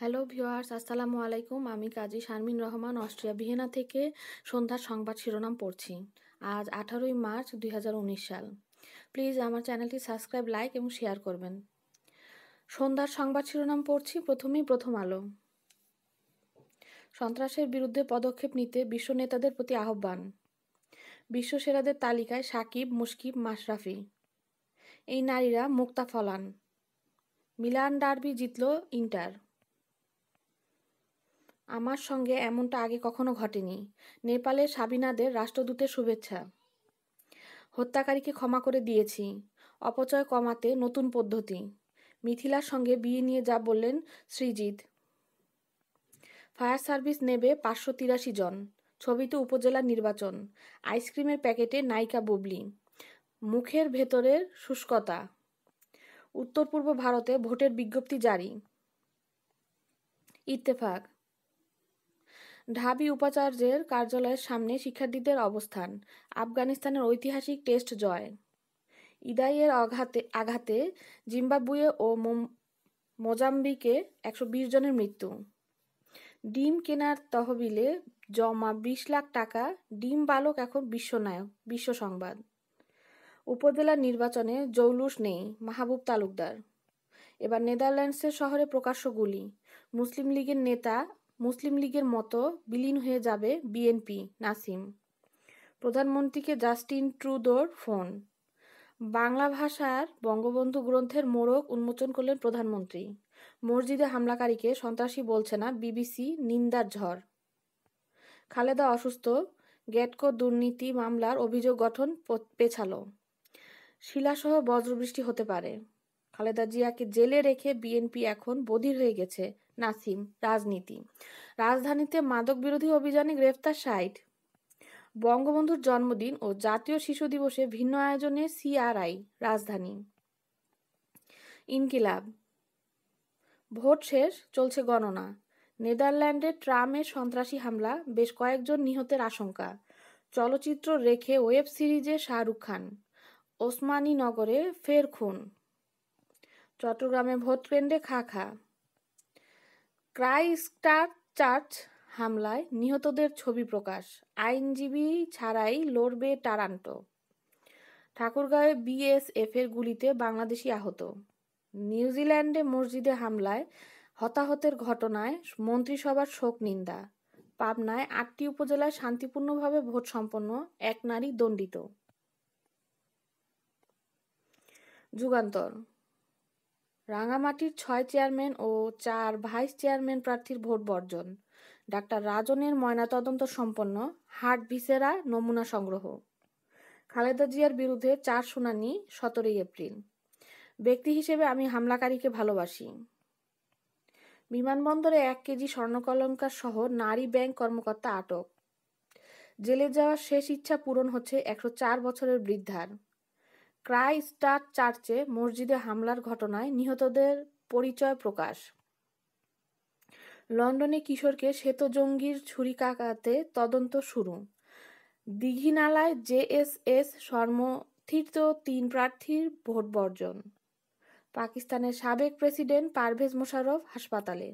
hello viewers আসসালামু আলাইকুম আমি কাজী শারমিন রহমান অস্ট্রিয়া ভিয়েনা থেকে সন্ধ্যার সংবাদ শিরোনাম পড়ছি আজ আঠারোই মার্চ দুই সাল প্লিজ আমার চ্যানেলটি সাবস্ক্রাইব লাইক এবং শেয়ার করবেন সন্ধ্যার সংবাদ শিরোনাম পড়ছি প্রথমেই প্রথম আলো সন্ত্রাসের বিরুদ্ধে পদক্ষেপ নিতে বিশ্ব নেতাদের প্রতি আহ্বান বিশ্বসেরাদের তালিকায় সাকিব মুশকিব মাশরাফি এই নারীরা মুক্তা ফলান মিলান ডার্বি জিতল ইন্টার আমার সঙ্গে এমনটা আগে কখনো ঘটেনি নেপালে সাবিনাদের রাষ্ট্রদূতের শুভেচ্ছা হত্যাকারীকে ক্ষমা করে দিয়েছি অপচয় কমাতে নতুন পদ্ধতি মিথিলার সঙ্গে বিয়ে নিয়ে যা বললেন শ্রীজিৎ ফায়ার সার্ভিস নেবে পাঁচশো তিরাশি জন ছবিতে উপজেলা নির্বাচন আইসক্রিমের প্যাকেটে নায়িকা বুবলি মুখের ভেতরের শুষ্কতা উত্তর পূর্ব ভারতে ভোটের বিজ্ঞপ্তি জারি ইত্তেফাক ঢাবি উপাচার্যের কার্যালয়ের সামনে শিক্ষার্থীদের অবস্থান আফগানিস্তানের ঐতিহাসিক টেস্ট জয় ইদাইয়ের আঘাতে আঘাতে জিম্বাবুয়ে ও মোজাম্বিকে একশো জনের মৃত্যু ডিম কেনার তহবিলে জমা বিশ লাখ টাকা ডিম বালক এখন বিশ্বনায়ক বিশ্ব সংবাদ উপজেলা নির্বাচনে জৌলুস নেই মাহবুব তালুকদার এবার নেদারল্যান্ডসের শহরে প্রকাশ্য গুলি মুসলিম লীগের নেতা মুসলিম লীগের মতো বিলীন হয়ে যাবে বিএনপি নাসিম প্রধানমন্ত্রীকে জাস্টিন ট্রুদোর ফোন বাংলা ভাষার বঙ্গবন্ধু গ্রন্থের মোড়ক উন্মোচন করলেন প্রধানমন্ত্রী মসজিদে হামলাকারীকে সন্ত্রাসী বলছে না বিবিসি নিন্দার ঝড় খালেদা অসুস্থ গেটকো দুর্নীতি মামলার অভিযোগ গঠন পেছালো শিলাসহ বজ্রবৃষ্টি হতে পারে খালেদা জিয়াকে জেলে রেখে বিএনপি এখন বধির হয়ে গেছে নাসিম রাজনীতি রাজধানীতে মাদক বিরোধী অভিযানে গ্রেফতার সাইট বঙ্গবন্ধুর জন্মদিন ও জাতীয় শিশু দিবসে ভিন্ন আয়োজনে সিআরআই রাজধানী ইনকিলাব ভোট শেষ চলছে গণনা নেদারল্যান্ডে ট্রামে সন্ত্রাসী হামলা বেশ কয়েকজন নিহতের আশঙ্কা চলচ্চিত্র রেখে ওয়েব সিরিজে শাহরুখ খান ওসমানী নগরে ফের খুন চট্টগ্রামে ভোটকেন্দ্রে খা খা ক্রাইস্টার চার্চ হামলায় নিহতদের ছবি প্রকাশ আইনজীবী ছাড়াই লড়বে টারান্টো ঠাকুরগাঁওয়ে বিএসএফ এর গুলিতে বাংলাদেশি আহত নিউজিল্যান্ডে মসজিদে হামলায় হতাহতের ঘটনায় মন্ত্রিসভার শোক নিন্দা পাবনায় আটটি উপজেলায় শান্তিপূর্ণভাবে ভোট সম্পন্ন এক নারী দণ্ডিত যুগান্তর রাঙামাটির ছয় চেয়ারম্যান ও চার ভাইস চেয়ারম্যান প্রার্থীর ভোট বর্জন ডাক্তার রাজনের ময়নাতদন্ত সম্পন্ন হার্ট ভিসেরা নমুনা সংগ্রহ খালেদা জিয়ার বিরুদ্ধে চার শুনানি সতেরোই এপ্রিল ব্যক্তি হিসেবে আমি হামলাকারীকে ভালোবাসি বিমানবন্দরে এক কেজি স্বর্ণকলঙ্কার সহ নারী ব্যাংক কর্মকর্তা আটক জেলে যাওয়ার শেষ ইচ্ছা পূরণ হচ্ছে একশো চার বছরের বৃদ্ধার ক্রাইস্টার চার্চে মসজিদে হামলার ঘটনায় নিহতদের পরিচয় প্রকাশ লন্ডনে কিশোরকে শ্বেত জঙ্গির ছুরিকাকাতে তদন্ত শুরু দিঘিনালায় জেএসএস সমর্থিত তিন প্রার্থীর ভোট বর্জন পাকিস্তানের সাবেক প্রেসিডেন্ট পারভেজ মোশারফ হাসপাতালে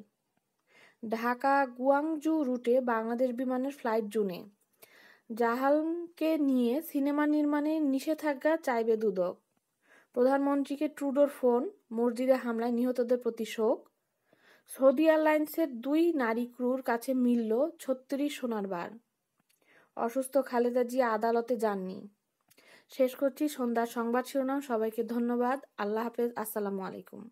ঢাকা গুয়াংজু রুটে বাংলাদেশ বিমানের ফ্লাইট জুনে জাহালকে নিয়ে সিনেমা নির্মাণে নিষেধাজ্ঞা চাইবে দুদক প্রধানমন্ত্রীকে ট্রুডোর ফোন মসজিদে হামলায় নিহতদের প্রতি শোক সৌদি এয়ারলাইন্সের দুই নারী ক্রুর কাছে মিলল ছত্রিশ সোনার বার অসুস্থ খালেদা জিয়া আদালতে যাননি শেষ করছি সন্ধ্যার সংবাদ শিরোনাম সবাইকে ধন্যবাদ আল্লাহ হাফেজ আসসালামু আলাইকুম